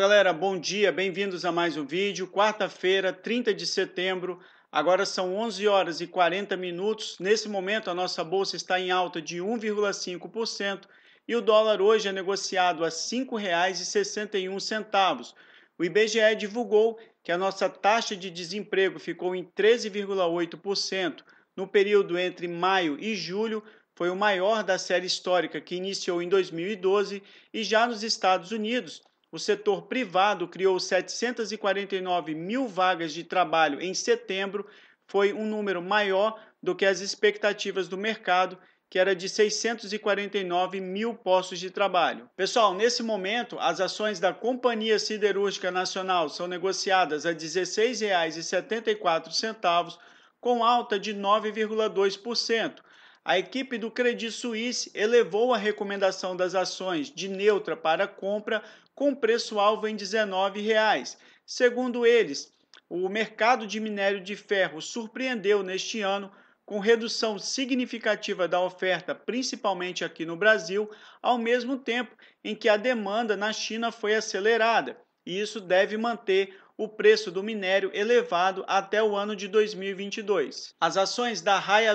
galera, bom dia, bem-vindos a mais um vídeo. Quarta-feira, 30 de setembro, agora são 11 horas e 40 minutos. Nesse momento, a nossa bolsa está em alta de 1,5% e o dólar hoje é negociado a R$ 5,61. O IBGE divulgou que a nossa taxa de desemprego ficou em 13,8% no período entre maio e julho, foi o maior da série histórica que iniciou em 2012 e já nos Estados Unidos o setor privado criou 749 mil vagas de trabalho em setembro, foi um número maior do que as expectativas do mercado, que era de 649 mil postos de trabalho. Pessoal, nesse momento, as ações da Companhia Siderúrgica Nacional são negociadas a R$ 16,74, com alta de 9,2% a equipe do Credit Suisse elevou a recomendação das ações de neutra para compra com preço-alvo em R$ 19,00. Segundo eles, o mercado de minério de ferro surpreendeu neste ano com redução significativa da oferta, principalmente aqui no Brasil, ao mesmo tempo em que a demanda na China foi acelerada, e isso deve manter o preço do minério elevado até o ano de 2022. As ações da Raia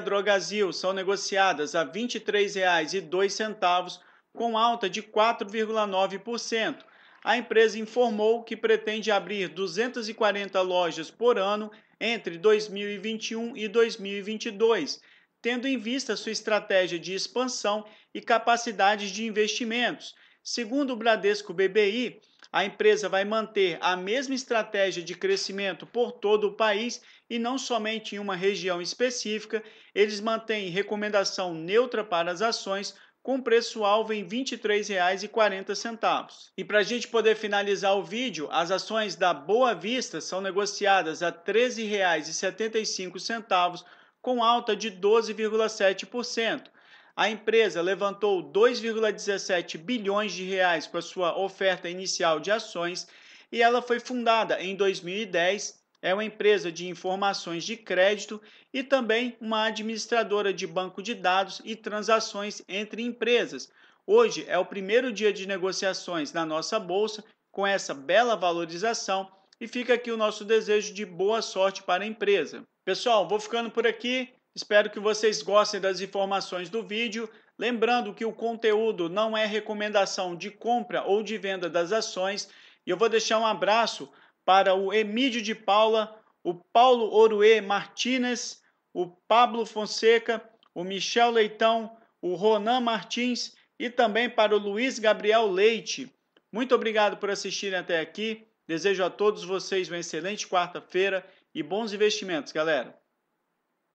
são negociadas a R$ 23,02, com alta de 4,9%. A empresa informou que pretende abrir 240 lojas por ano entre 2021 e 2022, tendo em vista sua estratégia de expansão e capacidades de investimentos. Segundo o Bradesco BBI, a empresa vai manter a mesma estratégia de crescimento por todo o país e não somente em uma região específica. Eles mantêm recomendação neutra para as ações, com preço-alvo em R$ 23,40. E para a gente poder finalizar o vídeo, as ações da Boa Vista são negociadas a R$ 13,75, com alta de 12,7%. A empresa levantou 2,17 bilhões de reais a sua oferta inicial de ações e ela foi fundada em 2010. É uma empresa de informações de crédito e também uma administradora de banco de dados e transações entre empresas. Hoje é o primeiro dia de negociações na nossa bolsa com essa bela valorização e fica aqui o nosso desejo de boa sorte para a empresa. Pessoal, vou ficando por aqui. Espero que vocês gostem das informações do vídeo. Lembrando que o conteúdo não é recomendação de compra ou de venda das ações. E eu vou deixar um abraço para o Emídio de Paula, o Paulo Orue Martinez, o Pablo Fonseca, o Michel Leitão, o Ronan Martins e também para o Luiz Gabriel Leite. Muito obrigado por assistirem até aqui. Desejo a todos vocês uma excelente quarta-feira e bons investimentos, galera.